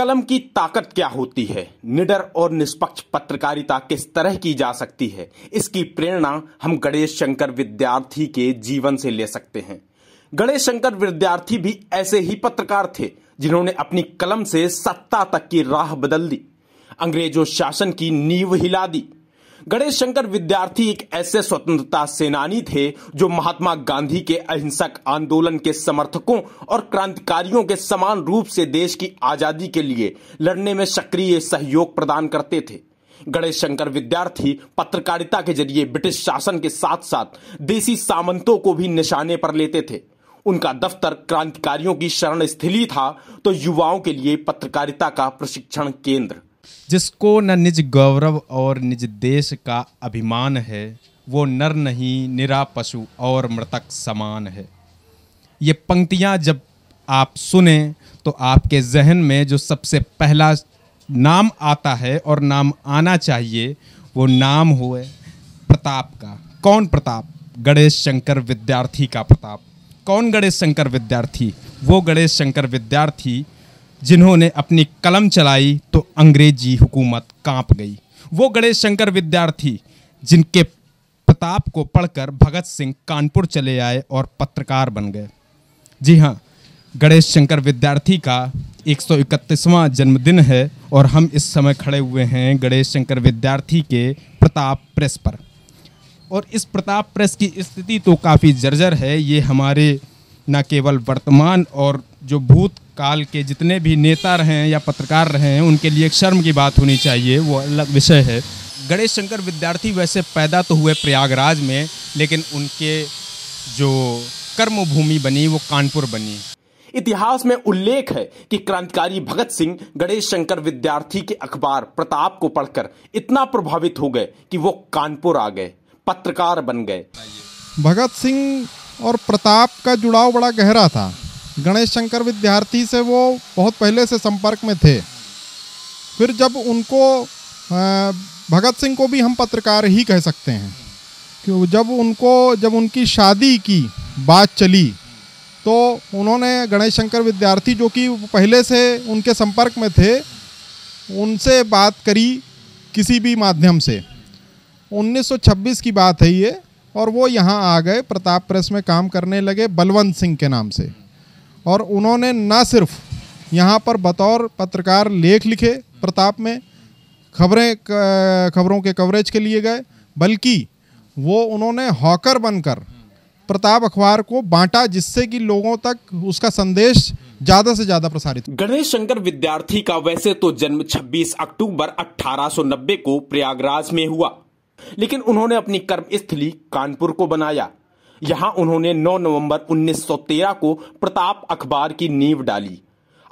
कलम की ताकत क्या होती है निडर और निष्पक्ष पत्रकारिता किस तरह की जा सकती है इसकी प्रेरणा हम गणेश शंकर विद्यार्थी के जीवन से ले सकते हैं गणेश शंकर विद्यार्थी भी ऐसे ही पत्रकार थे जिन्होंने अपनी कलम से सत्ता तक की राह बदल दी अंग्रेजों शासन की नींव हिला दी गणेश शंकर विद्यार्थी एक ऐसे स्वतंत्रता सेनानी थे जो महात्मा गांधी के अहिंसक आंदोलन के समर्थकों और क्रांतिकारियों के समान रूप से देश की आजादी के लिए लड़ने में सक्रिय सहयोग प्रदान करते थे गणेश शंकर विद्यार्थी पत्रकारिता के जरिए ब्रिटिश शासन के साथ साथ देशी सामंतों को भी निशाने पर लेते थे उनका दफ्तर क्रांतिकारियों की शरण स्थली था तो युवाओं के लिए पत्रकारिता का प्रशिक्षण केंद्र जिसको न निज गौरव और निज देश का अभिमान है वो नर नहीं निरा पशु और मृतक समान है ये पंक्तियाँ जब आप सुने तो आपके जहन में जो सबसे पहला नाम आता है और नाम आना चाहिए वो नाम हुए प्रताप का कौन प्रताप गणेश शंकर विद्यार्थी का प्रताप कौन गणेश शंकर विद्यार्थी वो गणेश शंकर विद्यार्थी जिन्होंने अपनी कलम चलाई तो अंग्रेजी हुकूमत कांप गई वो गणेश शंकर विद्यार्थी जिनके प्रताप को पढ़कर भगत सिंह कानपुर चले आए और पत्रकार बन गए जी हाँ गणेश शंकर विद्यार्थी का 131वां जन्मदिन है और हम इस समय खड़े हुए हैं गणेश शंकर विद्यार्थी के प्रताप प्रेस पर और इस प्रताप प्रेस की स्थिति तो काफ़ी जर्जर है ये हमारे न केवल वर्तमान और जो भूत काल के जितने भी नेता रहे हैं या पत्रकार रहे हैं उनके लिए एक शर्म की बात होनी चाहिए वो अलग विषय है गणेश शंकर विद्यार्थी वैसे पैदा तो हुए प्रयागराज में लेकिन उनके जो कर्म भूमि बनी वो कानपुर बनी इतिहास में उल्लेख है कि क्रांतिकारी भगत सिंह गणेश शंकर विद्यार्थी के अखबार प्रताप को पढ़कर इतना प्रभावित हो गए कि वो कानपुर आ गए पत्रकार बन गए भगत सिंह और प्रताप का जुड़ाव बड़ा गहरा था गणेश शंकर विद्यार्थी से वो बहुत पहले से संपर्क में थे फिर जब उनको भगत सिंह को भी हम पत्रकार ही कह सकते हैं कि जब उनको जब उनकी शादी की बात चली तो उन्होंने गणेश शंकर विद्यार्थी जो कि पहले से उनके संपर्क में थे उनसे बात करी किसी भी माध्यम से 1926 की बात है ये और वो यहाँ आ गए प्रताप प्रेस में काम करने लगे बलवंत सिंह के नाम से और उन्होंने ना सिर्फ यहाँ पर बतौर पत्रकार लेख लिखे प्रताप में खबरें खबरों के कवरेज के लिए गए बल्कि वो उन्होंने हॉकर बनकर प्रताप अखबार को बांटा जिससे कि लोगों तक उसका संदेश ज्यादा से ज्यादा प्रसारित गणेश शंकर विद्यार्थी का वैसे तो जन्म 26 अक्टूबर 1890 को प्रयागराज में हुआ लेकिन उन्होंने अपनी कर्मस्थली कानपुर को बनाया यहां उन्होंने 9 नवंबर 1913 को प्रताप अखबार की नींव डाली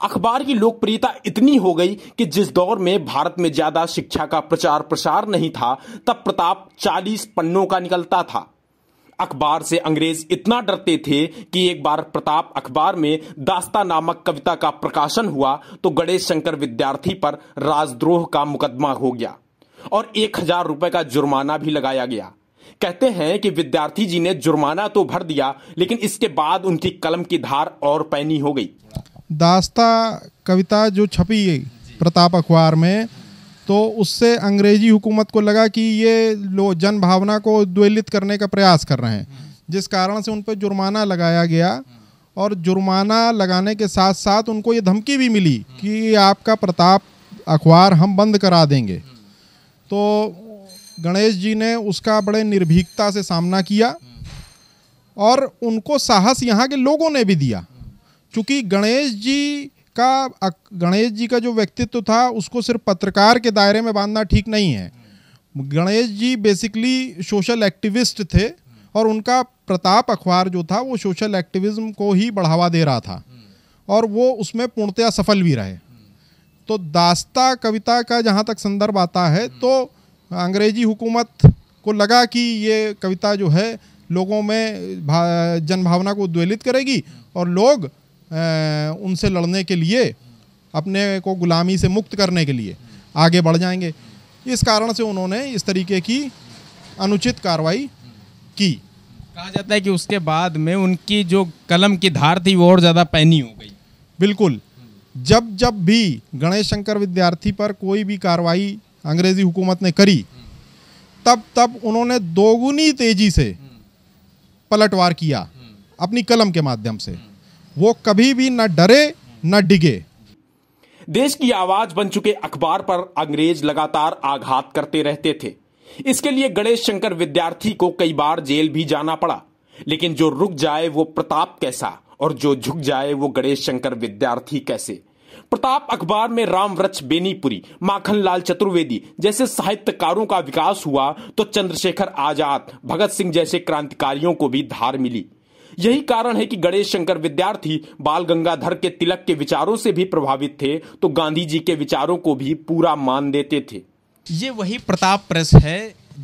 अखबार की लोकप्रियता इतनी हो गई कि जिस दौर में भारत में ज्यादा शिक्षा का प्रचार प्रसार नहीं था तब प्रताप 40 पन्नों का निकलता था अखबार से अंग्रेज इतना डरते थे कि एक बार प्रताप अखबार में दास्ता नामक कविता का प्रकाशन हुआ तो गणेश शंकर विद्यार्थी पर राजद्रोह का मुकदमा हो गया और एक हजार रुपए का जुर्माना भी लगाया गया कहते हैं कि विद्यार्थी जी ने जुर्माना तो भर दिया लेकिन इसके बाद उनकी कलम की धार और पैनी हो गई दास्ता कविता जो छपी प्रताप अखबार में तो उससे अंग्रेजी हुकूमत को लगा कि ये जन भावना को द्वेलित करने का प्रयास कर रहे हैं जिस कारण से उन पर जुर्माना लगाया गया और जुर्माना लगाने के साथ साथ उनको ये धमकी भी मिली कि आपका प्रताप अखबार हम बंद करा देंगे तो गणेश जी ने उसका बड़े निर्भीकता से सामना किया और उनको साहस यहाँ के लोगों ने भी दिया क्योंकि गणेश जी का गणेश जी का जो व्यक्तित्व था उसको सिर्फ पत्रकार के दायरे में बांधना ठीक नहीं है Ganesh ji basically social activist थे और उनका प्रताप अखबार जो था वो सोशल एक्टिविज्म को ही बढ़ावा दे रहा था और वो उसमें पूर्णतया सफल भी रहे तो दास्ता कविता का जहाँ तक संदर्भ आता है तो अंग्रेजी हुकूमत को लगा कि ये कविता जो है लोगों में जनभावना को उद्वेलित करेगी और लोग उनसे लड़ने के लिए अपने को गुलामी से मुक्त करने के लिए आगे बढ़ जाएंगे इस कारण से उन्होंने इस तरीके की अनुचित कार्रवाई की कहा जाता है कि उसके बाद में उनकी जो कलम की धार थी वो और ज़्यादा पैनी हो गई बिल्कुल जब जब भी गणेश शंकर विद्यार्थी पर कोई भी कार्रवाई अंग्रेज़ी हुकूमत ने करी तब तब उन्होंने दोगुनी तेज़ी से पलटवार किया अपनी कलम के माध्यम से वो कभी भी न डरे न डिगे देश की आवाज बन चुके अखबार पर अंग्रेज लगातार आघात करते रहते थे इसके लिए गणेश शंकर विद्यार्थी को कई बार जेल भी जाना पड़ा लेकिन जो रुक जाए वो प्रताप कैसा और जो झुक जाए वो गणेश शंकर विद्यार्थी कैसे प्रताप अखबार में राम रच बेनीपुरी माखनलाल चतुर्वेदी जैसे साहित्यकारों का विकास हुआ तो चंद्रशेखर आजाद भगत सिंह जैसे क्रांतिकारियों को भी धार मिली यही कारण है कि गणेश शंकर विद्यार्थी बाल गंगाधर के तिलक के विचारों से भी प्रभावित थे तो गांधी जी के विचारों को भी पूरा मान देते थे ये वही प्रताप प्रेस है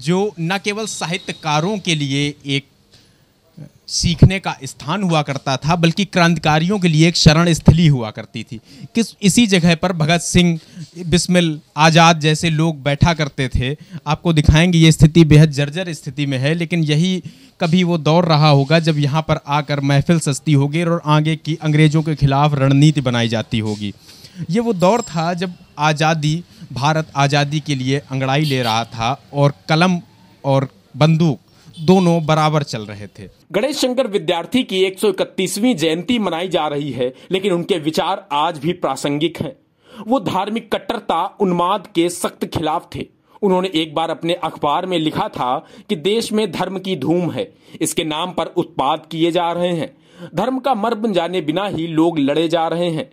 जो न केवल साहित्यकारों के लिए एक सीखने का स्थान हुआ करता था बल्कि क्रांतिकारियों के लिए एक शरण स्थली हुआ करती थी किस इसी जगह पर भगत सिंह बिस्मिल आज़ाद जैसे लोग बैठा करते थे आपको दिखाएंगे ये स्थिति बेहद जर्जर स्थिति में है लेकिन यही कभी वो दौर रहा होगा जब यहाँ पर आकर महफिल सस्ती होगी और आगे की अंग्रेज़ों के खिलाफ रणनीति बनाई जाती होगी ये वो दौर था जब आज़ादी भारत आज़ादी के लिए अंगड़ाई ले रहा था और कलम और बंदूक दोनों बराबर चल रहे थे गणेश शंकर विद्यार्थी की 131वीं जयंती मनाई जा रही है लेकिन उनके विचार आज भी प्रासंगिक हैं वो धार्मिक कट्टरता उन्माद के सख्त खिलाफ थे उन्होंने एक बार अपने अखबार में लिखा था कि देश में धर्म की धूम है इसके नाम पर उत्पाद किए जा रहे हैं धर्म का मर्म जाने बिना ही लोग लड़े जा रहे हैं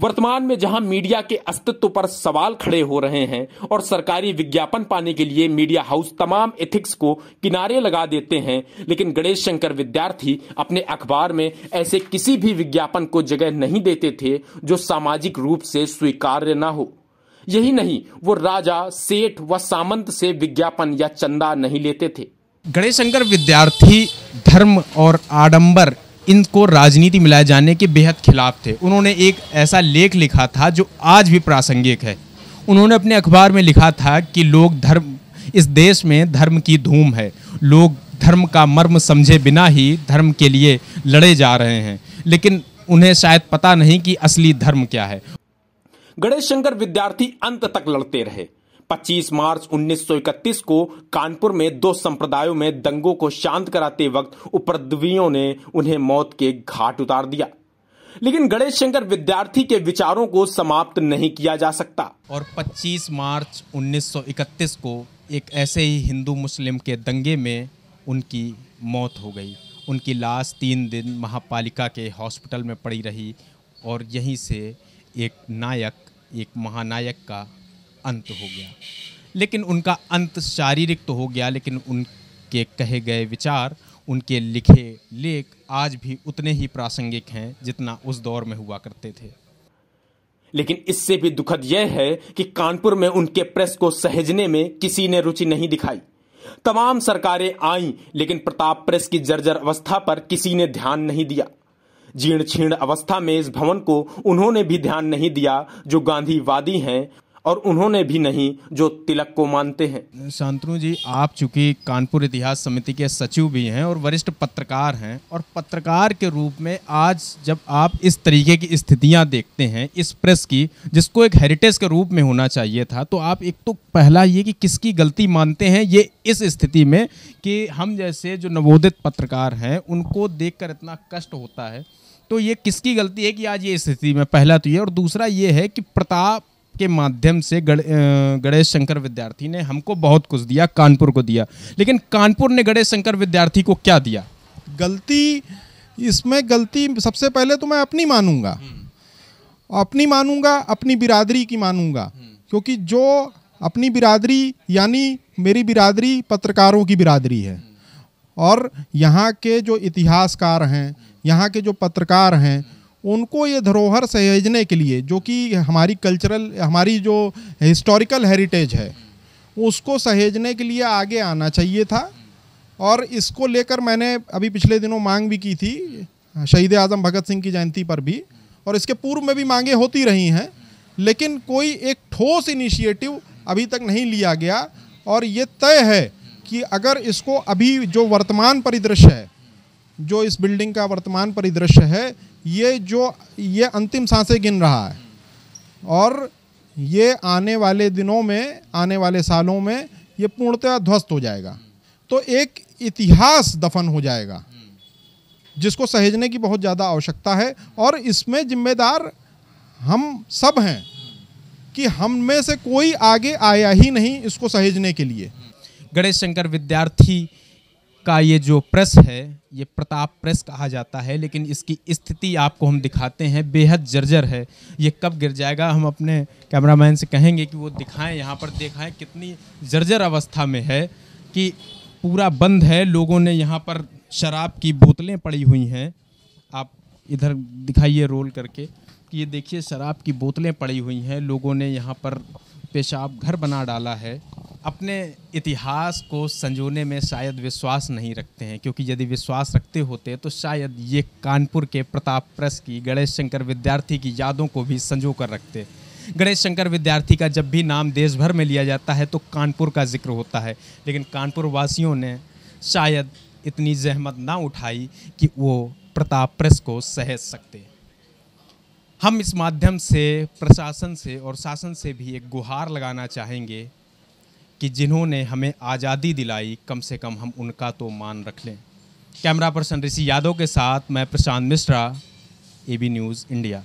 वर्तमान में जहां मीडिया के अस्तित्व पर सवाल खड़े हो रहे हैं और सरकारी विज्ञापन पाने के लिए मीडिया हाउस तमाम एथिक्स को किनारे लगा देते हैं लेकिन गणेश शंकर विद्यार्थी अपने अखबार में ऐसे किसी भी विज्ञापन को जगह नहीं देते थे जो सामाजिक रूप से स्वीकार्य न हो यही नहीं वो राजा सेठ व सामंत से विज्ञापन या चंदा नहीं लेते थे गणेश शंकर विद्यार्थी धर्म और आडंबर इनको राजनीति मिलाए जाने के बेहद खिलाफ थे उन्होंने एक ऐसा लेख लिखा था जो आज भी प्रासंगिक है उन्होंने अपने अखबार में लिखा था कि लोग धर्म इस देश में धर्म की धूम है लोग धर्म का मर्म समझे बिना ही धर्म के लिए लड़े जा रहे हैं लेकिन उन्हें शायद पता नहीं कि असली धर्म क्या है गणेश शंकर विद्यार्थी अंत तक लड़ते रहे 25 मार्च 1931 को कानपुर में दो संप्रदायों में दंगों को शांत कराते वक्त उपद्रवियों ने उन्हें मौत के घाट उतार दिया लेकिन गणेश शंकर विद्यार्थी के विचारों को समाप्त नहीं किया जा सकता और 25 मार्च 1931 को एक ऐसे ही हिंदू मुस्लिम के दंगे में उनकी मौत हो गई उनकी लाश तीन दिन महापालिका के हॉस्पिटल में पड़ी रही और यहीं से एक नायक एक महानायक का अंत हो गया लेकिन उनका अंत शारीरिक तो हो गया लेकिन उनके कहे गए विचार उनके लिखे लेख आज भी उतने ही प्रासंगिक हैं जितना उस दौर में हुआ करते थे लेकिन इससे भी दुखद यह है कि कानपुर में उनके प्रेस को सहजने में किसी ने रुचि नहीं दिखाई तमाम सरकारें आईं लेकिन प्रताप प्रेस की जर्जर अवस्था पर किसी ने ध्यान नहीं दिया जीर्ण छीर्ण अवस्था में इस भवन को उन्होंने भी ध्यान नहीं दिया जो गांधीवादी हैं और उन्होंने भी नहीं जो तिलक को मानते हैं शांतनु जी आप चूंकि कानपुर इतिहास समिति के सचिव भी हैं और वरिष्ठ पत्रकार हैं और पत्रकार के रूप में आज जब आप इस तरीके की स्थितियां देखते हैं इस प्रेस की जिसको एक हेरिटेज के रूप में होना चाहिए था तो आप एक तो पहला ये कि किसकी गलती मानते हैं ये इस स्थिति में कि हम जैसे जो नवोदित पत्रकार हैं उनको देख इतना कष्ट होता है तो ये किसकी गलती है कि आज ये स्थिति में पहला तो ये और दूसरा ये है कि प्रताप के माध्यम से गणेश शंकर विद्यार्थी ने हमको बहुत कुछ दिया कानपुर को दिया लेकिन कानपुर ने गणेश शंकर विद्यार्थी को क्या दिया गलती इसमें गलती सबसे पहले तो मैं अपनी मानूंगा अपनी मानूंगा अपनी बिरादरी की मानूंगा क्योंकि जो अपनी बिरादरी यानी मेरी बिरादरी पत्रकारों की बिरादरी है और यहाँ के जो इतिहासकार हैं यहाँ के जो पत्रकार हैं उनको ये धरोहर सहेजने के लिए जो कि हमारी कल्चरल हमारी जो हिस्टोरिकल हेरिटेज है उसको सहेजने के लिए आगे आना चाहिए था और इसको लेकर मैंने अभी पिछले दिनों मांग भी की थी शहीद आज़म भगत सिंह की जयंती पर भी और इसके पूर्व में भी मांगे होती रही हैं लेकिन कोई एक ठोस इनिशिएटिव अभी तक नहीं लिया गया और ये तय है कि अगर इसको अभी जो वर्तमान परिदृश्य है जो इस बिल्डिंग का वर्तमान परिदृश्य है ये जो ये अंतिम सांसें गिन रहा है और ये आने वाले दिनों में आने वाले सालों में ये पूर्णतः ध्वस्त हो जाएगा तो एक इतिहास दफन हो जाएगा जिसको सहेजने की बहुत ज़्यादा आवश्यकता है और इसमें जिम्मेदार हम सब हैं कि हम में से कोई आगे आया ही नहीं इसको सहेजने के लिए गणेश शंकर विद्यार्थी का ये जो प्रेस है ये प्रताप प्रेस कहा जाता है लेकिन इसकी स्थिति आपको हम दिखाते हैं बेहद जर्जर है ये कब गिर जाएगा हम अपने कैमरामैन से कहेंगे कि वो दिखाएं यहाँ पर दिखाएं कितनी जर्जर अवस्था में है कि पूरा बंद है लोगों ने यहाँ पर शराब की बोतलें पड़ी हुई हैं आप इधर दिखाइए रोल करके कि ये देखिए शराब की बोतलें पड़ी हुई हैं लोगों ने यहाँ पर पेशाब घर बना डाला है अपने इतिहास को संजोने में शायद विश्वास नहीं रखते हैं क्योंकि यदि विश्वास रखते होते तो शायद ये कानपुर के प्रताप प्रेस की गणेश शंकर विद्यार्थी की यादों को भी संजो कर रखते गणेश शंकर विद्यार्थी का जब भी नाम देश भर में लिया जाता है तो कानपुर का जिक्र होता है लेकिन कानपुर वासियों ने शायद इतनी जहमत ना उठाई कि वो प्रताप प्रेस को सहज सकते हम इस माध्यम से प्रशासन से और शासन से भी एक गुहार लगाना चाहेंगे कि जिन्होंने हमें आज़ादी दिलाई कम से कम हम उनका तो मान रख लें कैमरा पर्सन ऋषि यादव के साथ मैं Prashant Mishra AB news India